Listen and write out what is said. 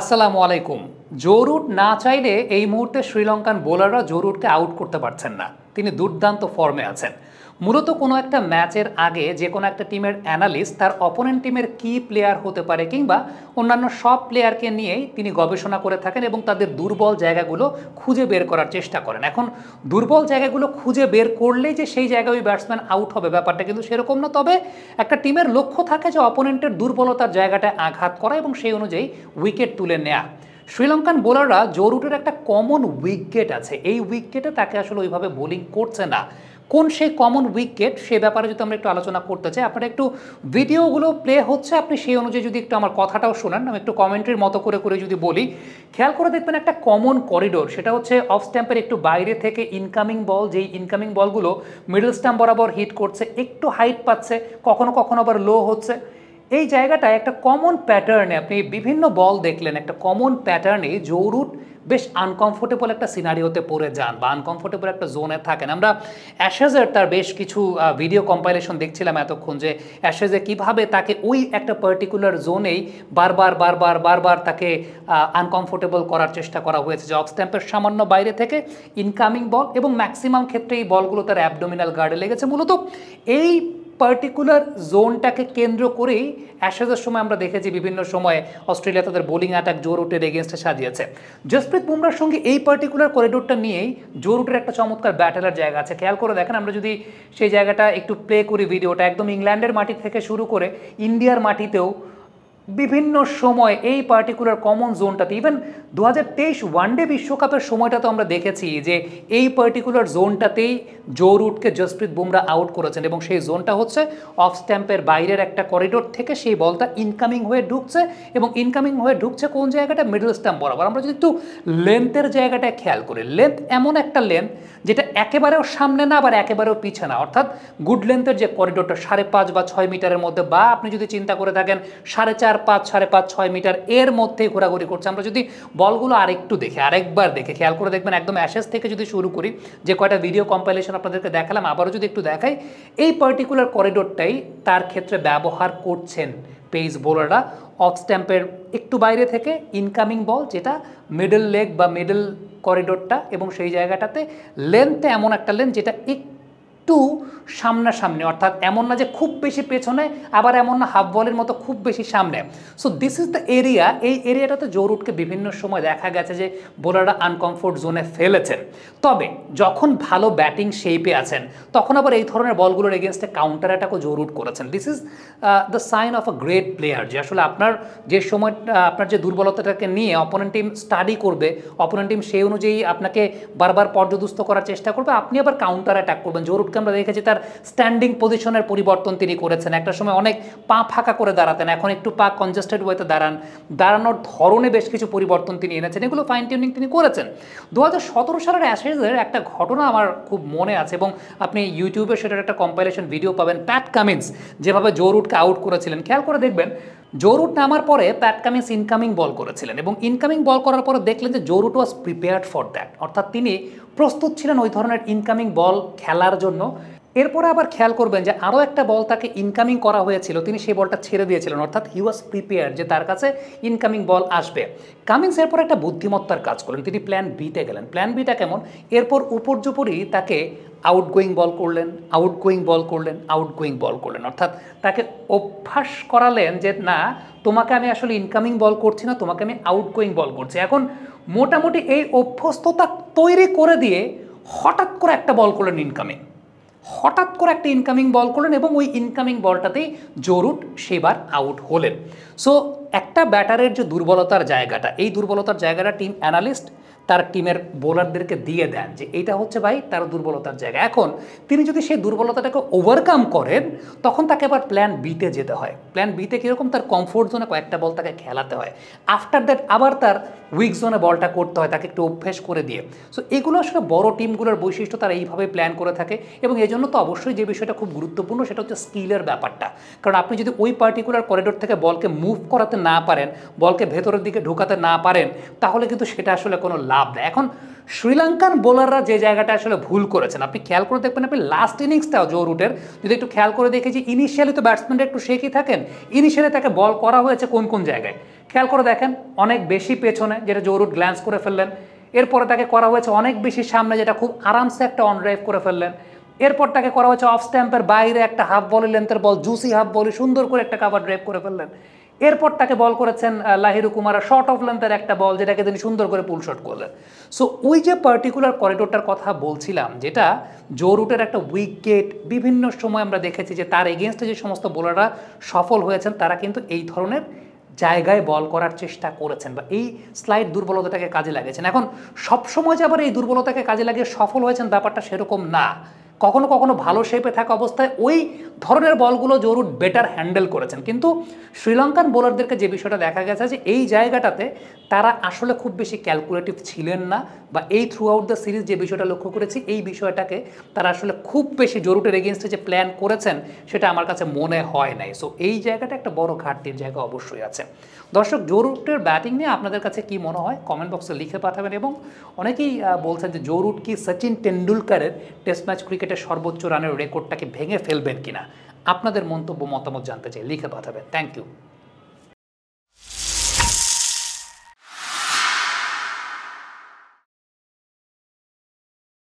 আসসালামু আলাইকুম জোরুট না চাইলে এই মুহূর্তে শ্রীলঙ্কান বোলাররা জোরুটকে আউট করতে পারছেন না তিনি দুর্দান্ত ফর্মে আছেন মূলত কোনো একটা ম্যাচের আগে যে কোনো একটা টিমের অ্যানালিস্ট তার অপোনেন্ট টিমের কি প্লেয়ার হতে পারে কিংবা অন্যান্য সব প্লেয়ারকে নিয়েই তিনি গবেষণা করে থাকেন এবং তাদের দুর্বল জায়গাগুলো খুঁজে বের করার চেষ্টা করেন এখন দুর্বল জায়গাগুলো খুঁজে বের করলেই যে সেই জায়গায় ওই ব্যাটসম্যান আউট হবে ব্যাপারটা কিন্তু সেরকম না তবে একটা টিমের লক্ষ্য থাকে যে অপোনেন্টের দুর্বলতার জায়গাটায় আঘাত করা এবং সেই অনুযায়ী উইকেট তুলে নেয়া শ্রীলঙ্কান বোলাররা জো রুটের একটা কমন উইকেট আছে এই উইকেটে তাকে আসলে ওইভাবে বোলিং করছে না কোন সেই কমন উইকেট সে ব্যাপারে যদি আমরা একটু আলোচনা করতে চাই আপনারা একটু ভিডিওগুলো প্লে হচ্ছে আপনি সেই অনুযায়ী যদি একটু আমার কথাটাও শোনান আমি একটু কমেন্ট্রির মতো করে করে যদি বলি খেয়াল করে দেখবেন একটা কমন করিডোর সেটা হচ্ছে অফ স্ট্যাম্পের একটু বাইরে থেকে ইনকামিং বল যেই ইনকামিং বলগুলো মিডল স্ট্যাম্প বরাবর হিট করছে একটু হাইট পাচ্ছে কখনো কখনো আবার লো হচ্ছে এই জায়গাটায় একটা কমন প্যাটার্নে আপনি বিভিন্ন বল দেখলেন একটা কমন প্যাটার্নে জৌরুট বেশ আনকমফোর্টেবল একটা সিনারিওতে পড়ে যান বা আনকমফোর্টেবল একটা জোনে থাকেন আমরা অ্যাশেজের তার বেশ কিছু ভিডিও কম্পাইলেশন দেখছিলাম এতক্ষণ যে অ্যাশেজে কিভাবে তাকে ওই একটা পার্টিকুলার জোনেই বারবার বারবার বারবার তাকে আনকমফোর্টেবল করার চেষ্টা করা হয়েছে যে অফ স্ট্যাম্পের সামান্য বাইরে থেকে ইনকামিং বল এবং ম্যাক্সিমাম ক্ষেত্রে এই বলগুলো তার অ্যাবডোমিনাল গার্ডে লেগেছে মূলত এই পার্টিকুলার জোনটাকে কেন্দ্র করেই অ্যাশেজের সময় আমরা দেখেছি বিভিন্ন সময়ে অস্ট্রেলিয়া তাদের বোলিং অ্যাটাক জোর উঠে এগেনস্টে সাজিয়েছে জসপ্রীত বুমরার সঙ্গে এই পার্টিকুলার করিডোরটা নিয়েই জোর উঠের একটা চমৎকার ব্যাটেলার জায়গা আছে খেয়াল করে দেখেন আমরা যদি সেই জায়গাটা একটু প্লে করি ভিডিওটা একদম ইংল্যান্ডের মাটি থেকে শুরু করে ইন্ডিয়ার মাটিতেও বিভিন্ন সময় এই পার্টিকুলার কমন জোনটাতে ইভেন দু হাজার ওয়ানডে বিশ্বকাপের সময়টা তো আমরা দেখেছি যে এই পার্টিকুলার জোনটাতেই জোর উঠকে জসপ্রীত বুমরা আউট করেছেন এবং সেই জোনটা হচ্ছে অফ স্ট্যাম্পের বাইরের একটা করিডোর থেকে সেই বলটা ইনকামিং হয়ে ঢুকছে এবং ইনকামিং হয়ে ঢুকছে কোন জায়গাটা মিডল স্ট্যাম্প বরাবর আমরা যদি একটু লেন্থের জায়গাটায় খেয়াল করি লেন্থ এমন একটা লেন্থ যেটা একেবারেও সামনে না আবার একেবারেও পিছে না অর্থাৎ গুড লেন্থের যে করিডোরটা সাড়ে পাঁচ বা ছয় মিটারের মধ্যে বা আপনি যদি চিন্তা করে থাকেন সাড়ে চার মিটার পাঁচ সাড়ে পাঁচ ছয় মিটার এর মধ্যে ঘোরাঘুরি করছে আমরা যদি বলগুলো আরেকটু দেখে আরেকবার দেখে খেয়াল করে দেখবেন একদম অ্যাসেস থেকে যদি শুরু করি যে কয়টা ভিডিও কম্পাইলেশন আপনাদেরকে দেখালাম আবারও যদি একটু দেখাই এই পার্টিকুলার করিডোরটাই তার ক্ষেত্রে ব্যবহার করছেন পেস বোলাররা অফ স্ট্যাম্পের একটু বাইরে থেকে ইনকামিং বল যেটা মিডল লেগ বা মিডল করিডোরটা এবং সেই জায়গাটাতে লেন্থে এমন একটা লেন্থ যেটা একটু একটু সামনাসামনি অর্থাৎ এমন না যে খুব বেশি পেছনে আবার এমন না হাফ বলের মতো খুব বেশি সামনে so this is the area এই এরিয়াটাতে জোর উঠকে বিভিন্ন সময় দেখা গেছে যে বোলাররা আনকমফোর্ট জোনে ফেলেছেন তবে যখন ভালো ব্যাটিং শেপে আছেন তখন আবার এই ধরনের বলগুলোর এগেনস্টে কাউন্টার অ্যাটাকও জোর উঠ করেছেন this is the sign of a great player যে আসলে আপনার যে সময় আপনার যে দুর্বলতাটাকে নিয়ে অপোনেন্ট টিম স্টাডি করবে অপোনেন্ট টিম সেই অনুযায়ী আপনাকে বারবার পর্যদুস্ত করার চেষ্টা করবে আপনি আবার কাউন্টার অ্যাটাক করবেন জোর আমরা দেখেছি তার স্ট্যান্ডিং পজিশনের পরিবর্তন তিনি করেছেন একটা সময় অনেক পা ফাঁকা করে দাঁড়াতেন এখন একটু পা কনজেস্টেড ওয়েতে দাঁড়ান দাঁড়ানোর ধরনে বেশ কিছু পরিবর্তন তিনি এনেছেন এগুলো ফাইন টিউনিং তিনি করেছেন দু সালের অ্যাসেজের একটা ঘটনা আমার খুব মনে আছে এবং আপনি ইউটিউবে সেটার একটা কম্পাইলেশন ভিডিও পাবেন প্যাট কামিন্স যেভাবে জোর উঠকে আউট করেছিলেন খেয়াল করে দেখবেন জোরুট নামার পরে প্যাট কামিংস ইনকামিং বল করেছিলেন এবং ইনকামিং বল করার পরে দেখলেন যে Joe Root was prepared for that অর্থাৎ তিনি প্রস্তুত ছিলেন ওই ধরনের ইনকামিং বল খেলার জন্য এরপরে আবার খেয়াল করবেন যে আরও একটা বল তাকে ইনকামিং করা হয়েছিল তিনি সেই বলটা ছেড়ে দিয়েছিলেন অর্থাৎ হি ওয়াজ প্রিপেয়ার যে তার কাছে ইনকামিং বল আসবে কামিংস এরপর একটা বুদ্ধিমত্তার কাজ করলেন তিনি প্ল্যান বিতে গেলেন প্ল্যান বিটা কেমন এরপর উপর্যুপরি তাকে আউটগোয়িং বল করলেন আউটগোয়িং বল করলেন আউটগোয়িং বল করলেন অর্থাৎ তাকে অভ্যাস করালেন যে না তোমাকে আমি আসলে ইনকামিং বল করছি না তোমাকে আমি আউটগোয়িং বল করছি এখন মোটামুটি এই অভ্যস্ততা তৈরি করে দিয়ে হঠাৎ করে একটা বল করলেন ইনকামিং হঠাৎ করে একটা ইনকামিং বল করলেন এবং ওই ইনকামিং বলটাতেই জরুট সেবার আউট হলেন সো একটা ব্যাটারের যে দুর্বলতার জায়গাটা এই দুর্বলতার জায়গাটা টিম অ্যানালিস্ট তার টিমের বোলারদেরকে দিয়ে দেন যে এটা হচ্ছে ভাই তার দুর্বলতার জায়গা এখন তিনি যদি সেই দুর্বলতাটাকে ওভারকাম করেন তখন তাকে আবার প্ল্যান বিতে যেতে হয় প্ল্যান বিতে কীরকম তার কমফোর্ট জোনে কয়েকটা বল তাকে খেলাতে হয় আফটার দ্যাট আবার তার উইক জোনে বলটা করতে হয় তাকে একটু অভ্যেস করে দিয়ে সো এগুলো আসলে বড় টিমগুলোর বৈশিষ্ট্য তারা এইভাবে প্ল্যান করে থাকে এবং এই জন্য তো অবশ্যই যে বিষয়টা খুব গুরুত্বপূর্ণ সেটা হচ্ছে স্কিলের ব্যাপারটা কারণ আপনি যদি ওই পার্টিকুলার করিডোর থেকে বলকে মুভ করাতে না পারেন বলকে ভেতরের দিকে ঢোকাতে না পারেন তাহলে কিন্তু সেটা আসলে কোনো লাভ লাভ দেয় এখন শ্রীলঙ্কান বোলাররা যে জায়গাটা আসলে ভুল করেছেন আপনি খেয়াল করে দেখবেন আপনি লাস্ট ইনিংসটাও জো রুটের যদি একটু খেয়াল করে দেখে যে ইনিশিয়ালি তো ব্যাটসম্যানরা একটু শেখই থাকেন ইনিশিয়ালি তাকে বল করা হয়েছে কোন কোন জায়গায় খেয়াল করে দেখেন অনেক বেশি পেছনে যেটা জো রুট গ্ল্যান্স করে ফেললেন এরপরে তাকে করা হয়েছে অনেক বেশি সামনে যেটা খুব আরামসে একটা অন ড্রাইভ করে ফেললেন এরপর তাকে করা হয়েছে অফ স্ট্যাম্পের বাইরে একটা হাফ বলের লেন্থের বল জুসি হাফ বলে সুন্দর করে একটা কাভার ড্রাইভ করে ফেললেন এরপর তাকে বল করেছেন লাহিরু কুমারা শর্ট অফ লেন্থের একটা বল যেটাকে তিনি সুন্দর করে পুল শট করলেন সো ওই যে পার্টিকুলার করিডোরটার কথা বলছিলাম যেটা জো রুটের একটা উইকেট বিভিন্ন সময় আমরা দেখেছি যে তার এগেনস্টে যে সমস্ত বোলাররা সফল হয়েছেন তারা কিন্তু এই ধরনের জায়গায় বল করার চেষ্টা করেছেন বা এই স্লাইড দুর্বলতাটাকে কাজে লাগিয়েছেন এখন সবসময় যে আবার এই দুর্বলতাকে কাজে লাগিয়ে সফল হয়েছেন ব্যাপারটা সেরকম না কখনো কখনো ভালো শেপে থাকা অবস্থায় ওই ধরনের বলগুলো জরুর বেটার হ্যান্ডেল করেছেন কিন্তু শ্রীলঙ্কান বোলারদেরকে যে বিষয়টা দেখা গেছে যে এই জায়গাটাতে তারা আসলে খুব বেশি ক্যালকুলেটিভ ছিলেন না বা এই থ্রু আউট দ্য সিরিজ যে বিষয়টা লক্ষ্য করেছি এই বিষয়টাকে তারা আসলে খুব বেশি জরুরের এগেনস্টে যে প্ল্যান করেছেন সেটা আমার কাছে মনে হয় নাই সো এই জায়গাটা একটা বড় ঘাটতির জায়গা অবশ্যই আছে দর্শক জরুটের ব্যাটিং নিয়ে আপনাদের কাছে কি মনে হয় কমেন্ট বক্সে লিখে পাঠাবেন এবং অনেকেই বলছেন যে জরুট কি সচিন টেন্ডুলকারের টেস্ট ম্যাচ ক্রিকেট ক্রিকেটে সর্বোচ্চ রানের রেকর্ডটাকে ভেঙে ফেলবেন কিনা আপনাদের মন্তব্য মতামত জানতে চাই লিখে পাঠাবেন থ্যাংক ইউ